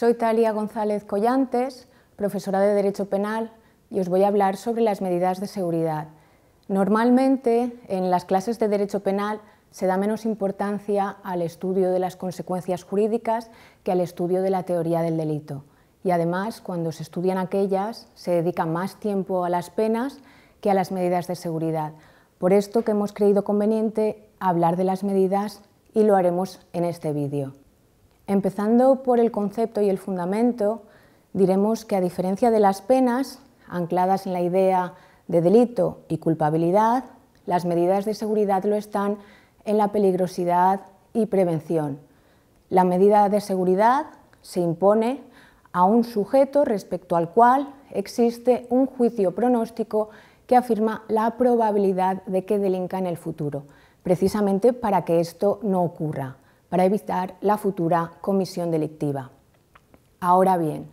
Soy Talia González Collantes, profesora de Derecho Penal, y os voy a hablar sobre las medidas de seguridad. Normalmente, en las clases de Derecho Penal se da menos importancia al estudio de las consecuencias jurídicas que al estudio de la teoría del delito. Y además, cuando se estudian aquellas, se dedica más tiempo a las penas que a las medidas de seguridad. Por esto que hemos creído conveniente hablar de las medidas y lo haremos en este vídeo. Empezando por el concepto y el fundamento, diremos que a diferencia de las penas, ancladas en la idea de delito y culpabilidad, las medidas de seguridad lo están en la peligrosidad y prevención. La medida de seguridad se impone a un sujeto respecto al cual existe un juicio pronóstico que afirma la probabilidad de que delinca en el futuro, precisamente para que esto no ocurra para evitar la futura comisión delictiva. Ahora bien,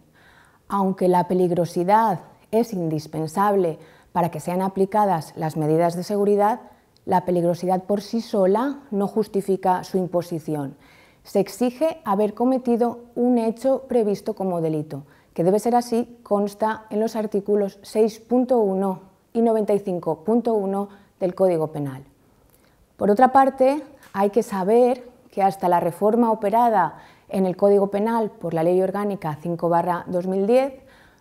aunque la peligrosidad es indispensable para que sean aplicadas las medidas de seguridad, la peligrosidad por sí sola no justifica su imposición. Se exige haber cometido un hecho previsto como delito, que debe ser así consta en los artículos 6.1 y 95.1 del Código Penal. Por otra parte, hay que saber que hasta la reforma operada en el Código Penal por la Ley Orgánica 5-2010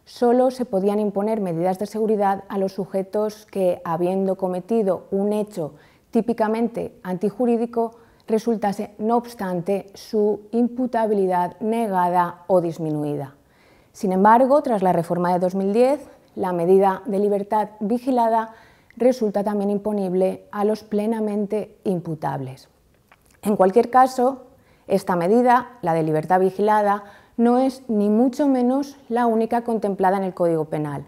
solo se podían imponer medidas de seguridad a los sujetos que, habiendo cometido un hecho típicamente antijurídico, resultase, no obstante, su imputabilidad negada o disminuida. Sin embargo, tras la reforma de 2010, la medida de libertad vigilada resulta también imponible a los plenamente imputables. En cualquier caso, esta medida, la de libertad vigilada, no es ni mucho menos la única contemplada en el Código Penal.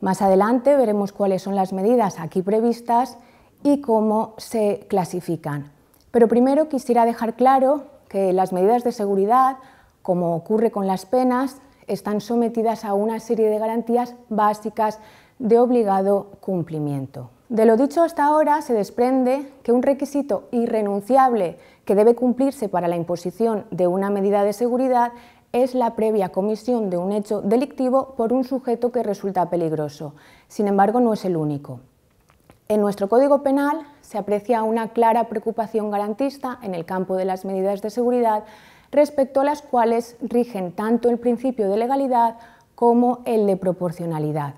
Más adelante veremos cuáles son las medidas aquí previstas y cómo se clasifican. Pero primero quisiera dejar claro que las medidas de seguridad, como ocurre con las penas, están sometidas a una serie de garantías básicas de obligado cumplimiento. De lo dicho hasta ahora se desprende que un requisito irrenunciable que debe cumplirse para la imposición de una medida de seguridad es la previa comisión de un hecho delictivo por un sujeto que resulta peligroso. Sin embargo, no es el único. En nuestro Código Penal se aprecia una clara preocupación garantista en el campo de las medidas de seguridad respecto a las cuales rigen tanto el principio de legalidad como el de proporcionalidad.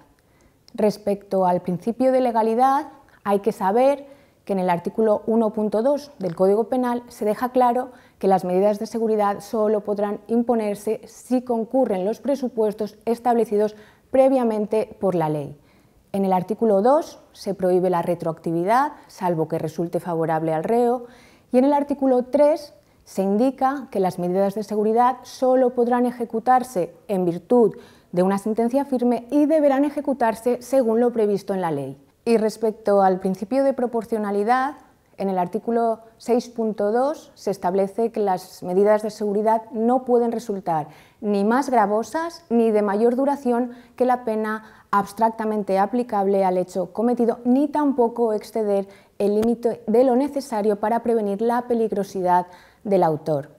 Respecto al principio de legalidad, hay que saber que en el artículo 1.2 del Código Penal se deja claro que las medidas de seguridad solo podrán imponerse si concurren los presupuestos establecidos previamente por la ley. En el artículo 2 se prohíbe la retroactividad, salvo que resulte favorable al reo, y en el artículo 3 se indica que las medidas de seguridad solo podrán ejecutarse en virtud de una sentencia firme y deberán ejecutarse según lo previsto en la ley. Y respecto al principio de proporcionalidad, en el artículo 6.2 se establece que las medidas de seguridad no pueden resultar ni más gravosas ni de mayor duración que la pena abstractamente aplicable al hecho cometido, ni tampoco exceder el límite de lo necesario para prevenir la peligrosidad del autor.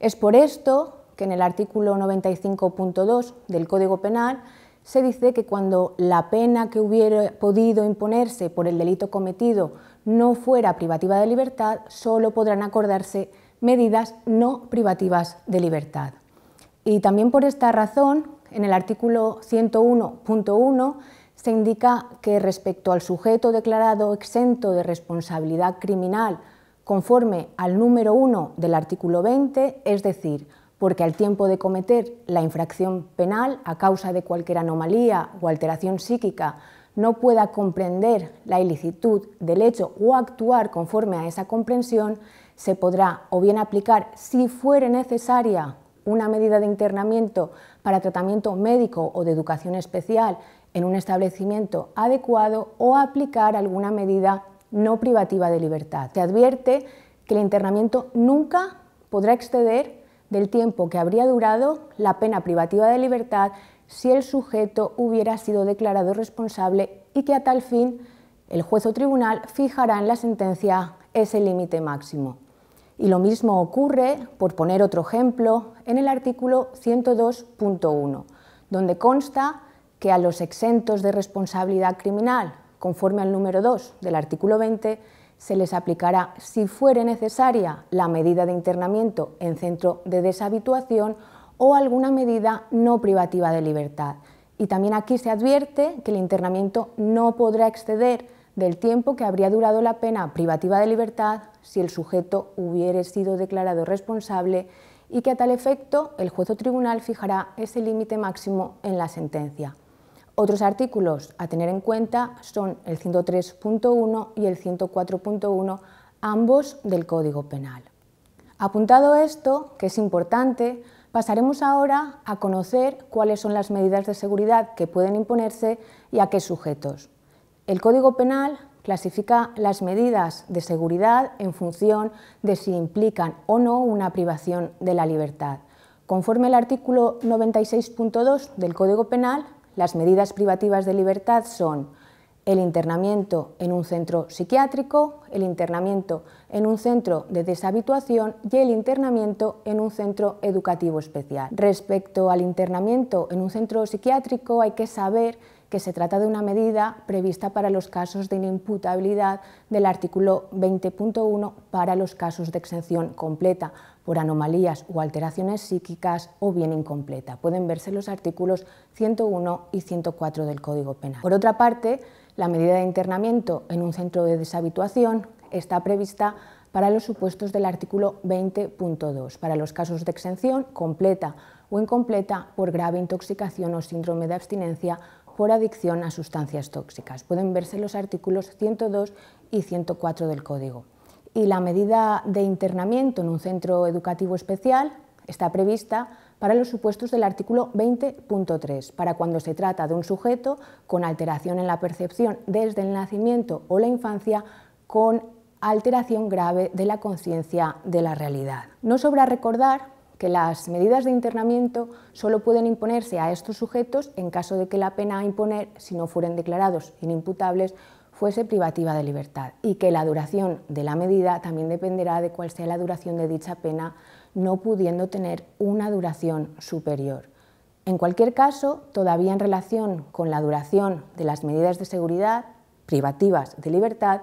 Es por esto que en el artículo 95.2 del Código Penal se dice que cuando la pena que hubiera podido imponerse por el delito cometido no fuera privativa de libertad, solo podrán acordarse medidas no privativas de libertad. Y también por esta razón, en el artículo 101.1 se indica que respecto al sujeto declarado exento de responsabilidad criminal conforme al número 1 del artículo 20, es decir, porque al tiempo de cometer la infracción penal, a causa de cualquier anomalía o alteración psíquica, no pueda comprender la ilicitud del hecho o actuar conforme a esa comprensión, se podrá o bien aplicar, si fuere necesaria, una medida de internamiento para tratamiento médico o de educación especial en un establecimiento adecuado o aplicar alguna medida no privativa de libertad. Te advierte que el internamiento nunca podrá exceder del tiempo que habría durado la pena privativa de libertad si el sujeto hubiera sido declarado responsable y que a tal fin el juez o tribunal fijará en la sentencia ese límite máximo. Y lo mismo ocurre, por poner otro ejemplo, en el artículo 102.1, donde consta que a los exentos de responsabilidad criminal, conforme al número 2 del artículo 20, se les aplicará, si fuere necesaria, la medida de internamiento en centro de deshabituación o alguna medida no privativa de libertad. Y también aquí se advierte que el internamiento no podrá exceder del tiempo que habría durado la pena privativa de libertad si el sujeto hubiere sido declarado responsable y que a tal efecto el juez o tribunal fijará ese límite máximo en la sentencia. Otros artículos a tener en cuenta son el 103.1 y el 104.1, ambos del Código Penal. Apuntado esto, que es importante, pasaremos ahora a conocer cuáles son las medidas de seguridad que pueden imponerse y a qué sujetos. El Código Penal clasifica las medidas de seguridad en función de si implican o no una privación de la libertad. Conforme al artículo 96.2 del Código Penal, las medidas privativas de libertad son el internamiento en un centro psiquiátrico, el internamiento en un centro de deshabituación y el internamiento en un centro educativo especial. Respecto al internamiento en un centro psiquiátrico, hay que saber que se trata de una medida prevista para los casos de inimputabilidad del artículo 20.1 para los casos de exención completa, por anomalías o alteraciones psíquicas o bien incompleta. Pueden verse los artículos 101 y 104 del Código Penal. Por otra parte, la medida de internamiento en un centro de deshabituación está prevista para los supuestos del artículo 20.2, para los casos de exención completa o incompleta por grave intoxicación o síndrome de abstinencia por adicción a sustancias tóxicas. Pueden verse los artículos 102 y 104 del Código y la medida de internamiento en un centro educativo especial está prevista para los supuestos del artículo 20.3, para cuando se trata de un sujeto con alteración en la percepción desde el nacimiento o la infancia con alteración grave de la conciencia de la realidad. No sobra recordar que las medidas de internamiento solo pueden imponerse a estos sujetos en caso de que la pena a imponer, si no fueren declarados inimputables, fuese privativa de libertad y que la duración de la medida también dependerá de cuál sea la duración de dicha pena, no pudiendo tener una duración superior. En cualquier caso, todavía en relación con la duración de las medidas de seguridad privativas de libertad,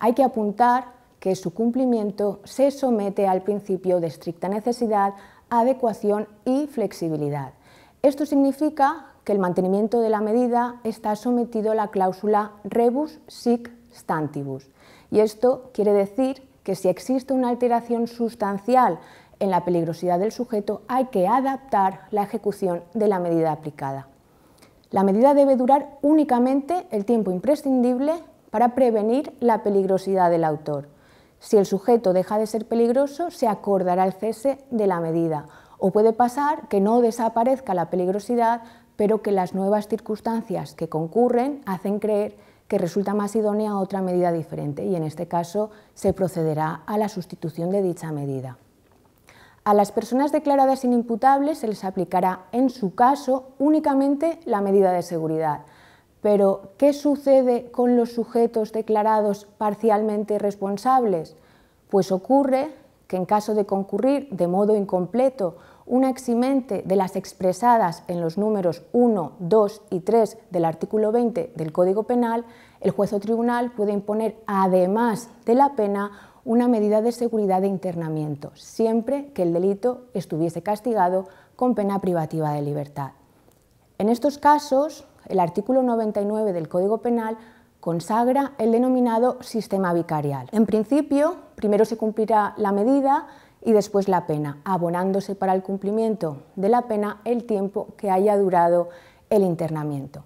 hay que apuntar que su cumplimiento se somete al principio de estricta necesidad, adecuación y flexibilidad. Esto significa el mantenimiento de la medida está sometido a la cláusula rebus sic stantibus. Y esto quiere decir que si existe una alteración sustancial en la peligrosidad del sujeto, hay que adaptar la ejecución de la medida aplicada. La medida debe durar únicamente el tiempo imprescindible para prevenir la peligrosidad del autor. Si el sujeto deja de ser peligroso, se acordará el cese de la medida o puede pasar que no desaparezca la peligrosidad, pero que las nuevas circunstancias que concurren hacen creer que resulta más idónea otra medida diferente y en este caso se procederá a la sustitución de dicha medida. A las personas declaradas inimputables se les aplicará, en su caso, únicamente la medida de seguridad. Pero, ¿qué sucede con los sujetos declarados parcialmente responsables? Pues ocurre que en caso de concurrir de modo incompleto una eximente de las expresadas en los números 1, 2 y 3 del artículo 20 del Código Penal, el juez o tribunal puede imponer, además de la pena, una medida de seguridad de internamiento, siempre que el delito estuviese castigado con pena privativa de libertad. En estos casos, el artículo 99 del Código Penal consagra el denominado sistema vicarial. En principio, primero se cumplirá la medida y después la pena, abonándose para el cumplimiento de la pena el tiempo que haya durado el internamiento.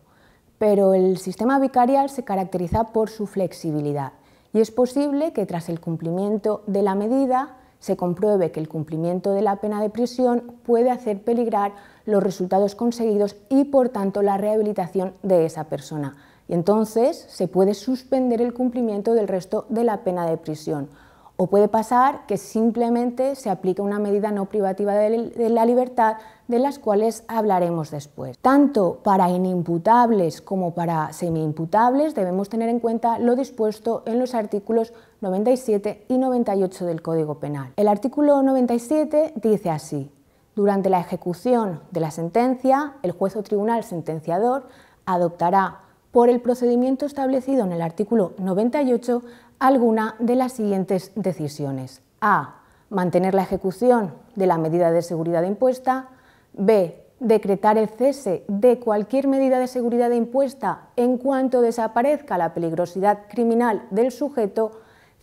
Pero el sistema vicarial se caracteriza por su flexibilidad y es posible que tras el cumplimiento de la medida se compruebe que el cumplimiento de la pena de prisión puede hacer peligrar los resultados conseguidos y por tanto la rehabilitación de esa persona. Y entonces se puede suspender el cumplimiento del resto de la pena de prisión o puede pasar que simplemente se aplique una medida no privativa de la libertad de las cuales hablaremos después. Tanto para inimputables como para semiimputables debemos tener en cuenta lo dispuesto en los artículos 97 y 98 del Código Penal. El artículo 97 dice así, durante la ejecución de la sentencia, el juez o tribunal sentenciador adoptará por el procedimiento establecido en el artículo 98 alguna de las siguientes decisiones. A. Mantener la ejecución de la medida de seguridad impuesta. B. Decretar el cese de cualquier medida de seguridad impuesta en cuanto desaparezca la peligrosidad criminal del sujeto.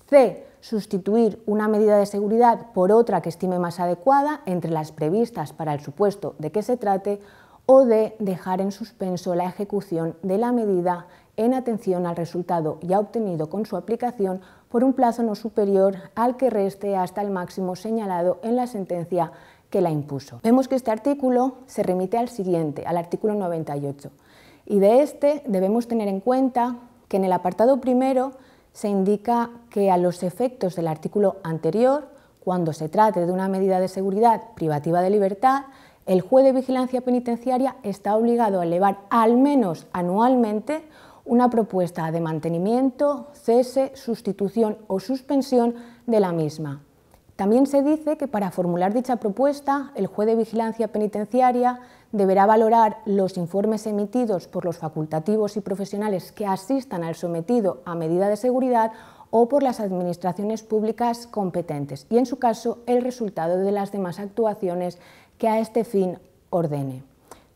C. Sustituir una medida de seguridad por otra que estime más adecuada entre las previstas para el supuesto de que se trate o d) dejar en suspenso la ejecución de la medida en atención al resultado ya obtenido con su aplicación por un plazo no superior al que reste hasta el máximo señalado en la sentencia que la impuso. Vemos que este artículo se remite al siguiente, al artículo 98, y de este debemos tener en cuenta que en el apartado primero se indica que a los efectos del artículo anterior, cuando se trate de una medida de seguridad privativa de libertad, el juez de vigilancia penitenciaria está obligado a elevar al menos anualmente una propuesta de mantenimiento, cese, sustitución o suspensión de la misma. También se dice que para formular dicha propuesta, el juez de vigilancia penitenciaria deberá valorar los informes emitidos por los facultativos y profesionales que asistan al sometido a medida de seguridad o por las administraciones públicas competentes y, en su caso, el resultado de las demás actuaciones que a este fin ordene.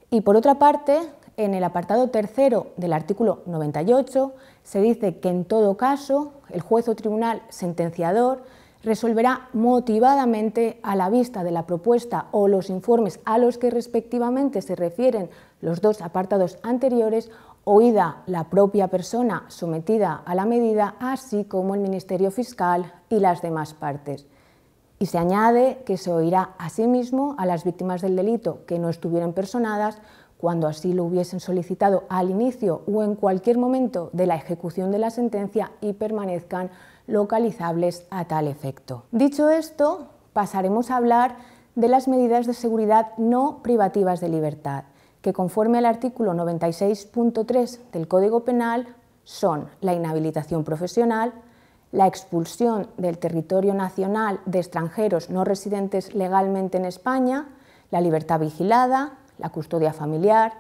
Y por otra parte, en el apartado tercero del artículo 98 se dice que en todo caso el juez o tribunal sentenciador resolverá motivadamente a la vista de la propuesta o los informes a los que respectivamente se refieren los dos apartados anteriores, oída la propia persona sometida a la medida, así como el Ministerio Fiscal y las demás partes. Y se añade que se oirá asimismo a las víctimas del delito que no estuvieran personadas cuando así lo hubiesen solicitado al inicio o en cualquier momento de la ejecución de la sentencia y permanezcan localizables a tal efecto. Dicho esto, pasaremos a hablar de las medidas de seguridad no privativas de libertad, que conforme al artículo 96.3 del Código Penal son la inhabilitación profesional, la expulsión del territorio nacional de extranjeros no residentes legalmente en España, la libertad vigilada, la custodia familiar,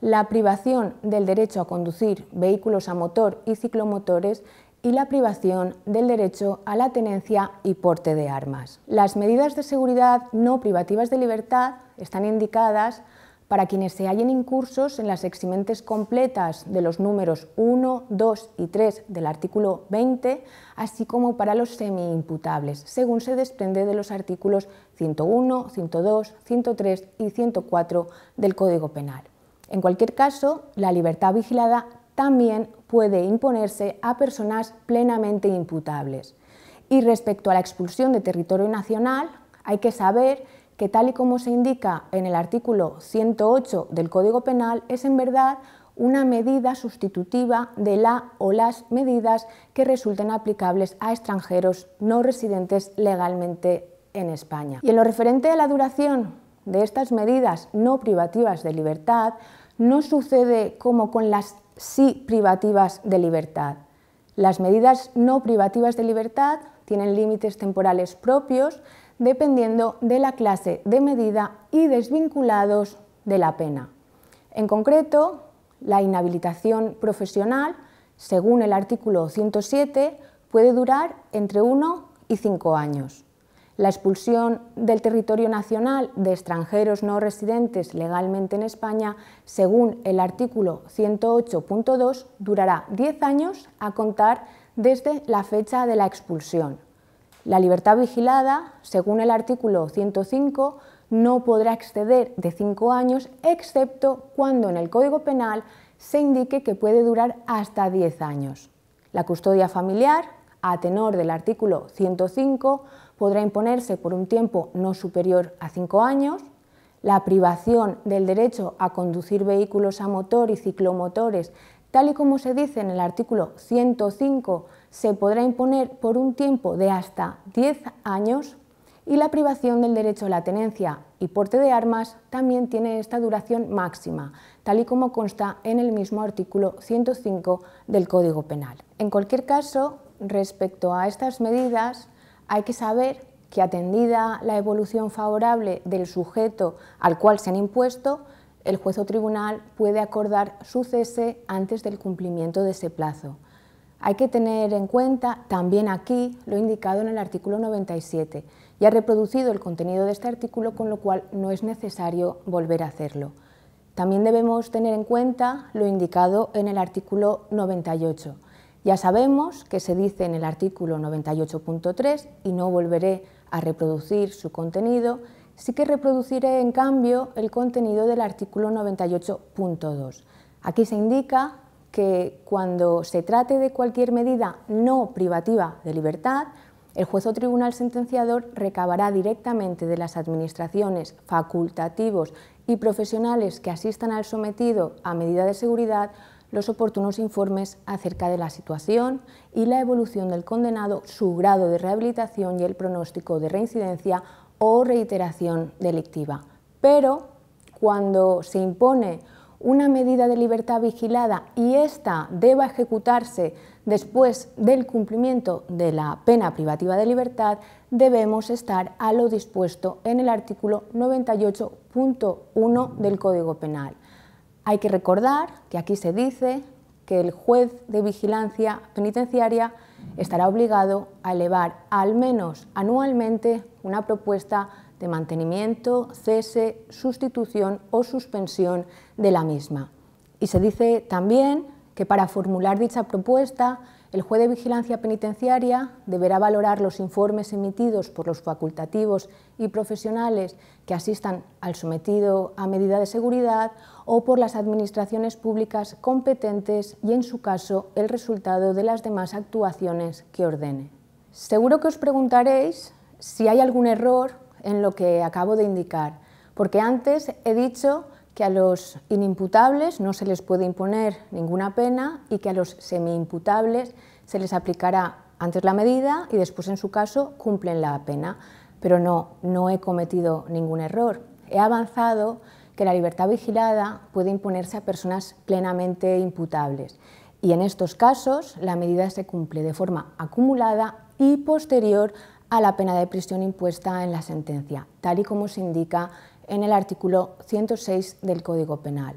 la privación del derecho a conducir vehículos a motor y ciclomotores y la privación del derecho a la tenencia y porte de armas. Las medidas de seguridad no privativas de libertad están indicadas para quienes se hallen incursos en las eximentes completas de los números 1, 2 y 3 del artículo 20, así como para los semi-imputables, según se desprende de los artículos 101, 102, 103 y 104 del Código Penal. En cualquier caso, la libertad vigilada también puede imponerse a personas plenamente imputables. Y respecto a la expulsión de territorio nacional, hay que saber que tal y como se indica en el artículo 108 del Código Penal, es en verdad una medida sustitutiva de la o las medidas que resulten aplicables a extranjeros no residentes legalmente en España. Y en lo referente a la duración de estas medidas no privativas de libertad, no sucede como con las sí privativas de libertad. Las medidas no privativas de libertad tienen límites temporales propios dependiendo de la clase de medida y desvinculados de la pena. En concreto, la inhabilitación profesional, según el artículo 107, puede durar entre 1 y 5 años. La expulsión del territorio nacional de extranjeros no residentes legalmente en España, según el artículo 108.2, durará 10 años a contar desde la fecha de la expulsión. La libertad vigilada, según el artículo 105, no podrá exceder de cinco años, excepto cuando en el Código Penal se indique que puede durar hasta 10 años. La custodia familiar, a tenor del artículo 105, podrá imponerse por un tiempo no superior a cinco años. La privación del derecho a conducir vehículos a motor y ciclomotores, tal y como se dice en el artículo 105 se podrá imponer por un tiempo de hasta 10 años y la privación del derecho a la tenencia y porte de armas también tiene esta duración máxima, tal y como consta en el mismo artículo 105 del Código Penal. En cualquier caso, respecto a estas medidas, hay que saber que atendida la evolución favorable del sujeto al cual se han impuesto, el juez o tribunal puede acordar su cese antes del cumplimiento de ese plazo. Hay que tener en cuenta también aquí lo indicado en el artículo 97. Ya he reproducido el contenido de este artículo, con lo cual no es necesario volver a hacerlo. También debemos tener en cuenta lo indicado en el artículo 98. Ya sabemos que se dice en el artículo 98.3 y no volveré a reproducir su contenido, sí que reproduciré en cambio el contenido del artículo 98.2. Aquí se indica que cuando se trate de cualquier medida no privativa de libertad, el juez o tribunal sentenciador recabará directamente de las administraciones, facultativos y profesionales que asistan al sometido a medida de seguridad los oportunos informes acerca de la situación y la evolución del condenado, su grado de rehabilitación y el pronóstico de reincidencia o reiteración delictiva. Pero cuando se impone una medida de libertad vigilada y ésta deba ejecutarse después del cumplimiento de la pena privativa de libertad, debemos estar a lo dispuesto en el artículo 98.1 del Código Penal. Hay que recordar que aquí se dice que el juez de vigilancia penitenciaria estará obligado a elevar al menos anualmente una propuesta de mantenimiento, cese, sustitución o suspensión de la misma. Y se dice también que para formular dicha propuesta, el juez de vigilancia penitenciaria deberá valorar los informes emitidos por los facultativos y profesionales que asistan al sometido a medida de seguridad o por las administraciones públicas competentes y, en su caso, el resultado de las demás actuaciones que ordene. Seguro que os preguntaréis si hay algún error en lo que acabo de indicar, porque antes he dicho que a los inimputables no se les puede imponer ninguna pena y que a los semiimputables se les aplicará antes la medida y después, en su caso, cumplen la pena. Pero no, no he cometido ningún error. He avanzado que la libertad vigilada puede imponerse a personas plenamente imputables y en estos casos la medida se cumple de forma acumulada y posterior a la pena de prisión impuesta en la sentencia, tal y como se indica en el artículo 106 del Código Penal.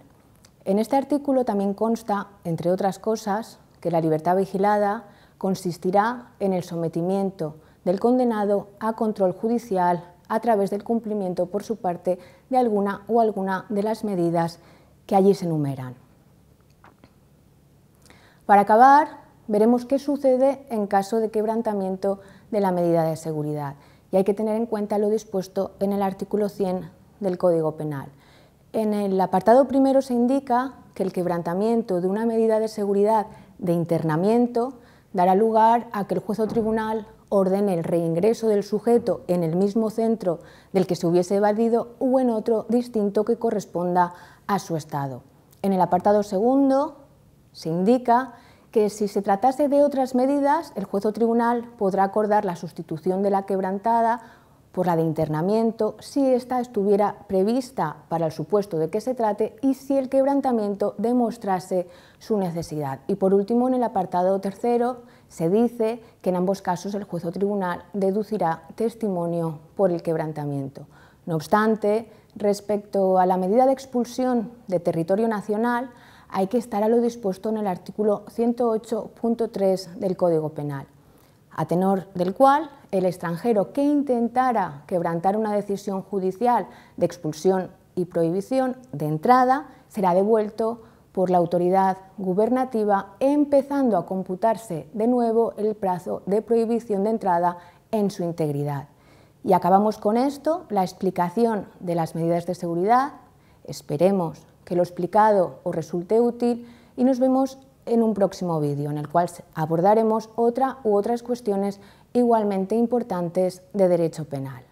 En este artículo también consta, entre otras cosas, que la libertad vigilada consistirá en el sometimiento del condenado a control judicial a través del cumplimiento por su parte de alguna o alguna de las medidas que allí se enumeran. Para acabar, veremos qué sucede en caso de quebrantamiento de la medida de seguridad. Y hay que tener en cuenta lo dispuesto en el artículo 100 del Código Penal. En el apartado primero se indica que el quebrantamiento de una medida de seguridad de internamiento dará lugar a que el juez o tribunal ordene el reingreso del sujeto en el mismo centro del que se hubiese evadido o en otro distinto que corresponda a su estado. En el apartado segundo se indica que si se tratase de otras medidas, el juez o tribunal podrá acordar la sustitución de la quebrantada por la de internamiento si ésta estuviera prevista para el supuesto de que se trate y si el quebrantamiento demostrase su necesidad. Y por último, en el apartado tercero se dice que en ambos casos el juez o tribunal deducirá testimonio por el quebrantamiento. No obstante, respecto a la medida de expulsión de territorio nacional, hay que estar a lo dispuesto en el artículo 108.3 del Código Penal, a tenor del cual el extranjero que intentara quebrantar una decisión judicial de expulsión y prohibición de entrada será devuelto por la autoridad gubernativa, empezando a computarse de nuevo el plazo de prohibición de entrada en su integridad. Y acabamos con esto, la explicación de las medidas de seguridad. Esperemos que lo explicado os resulte útil y nos vemos en un próximo vídeo en el cual abordaremos otra u otras cuestiones igualmente importantes de derecho penal.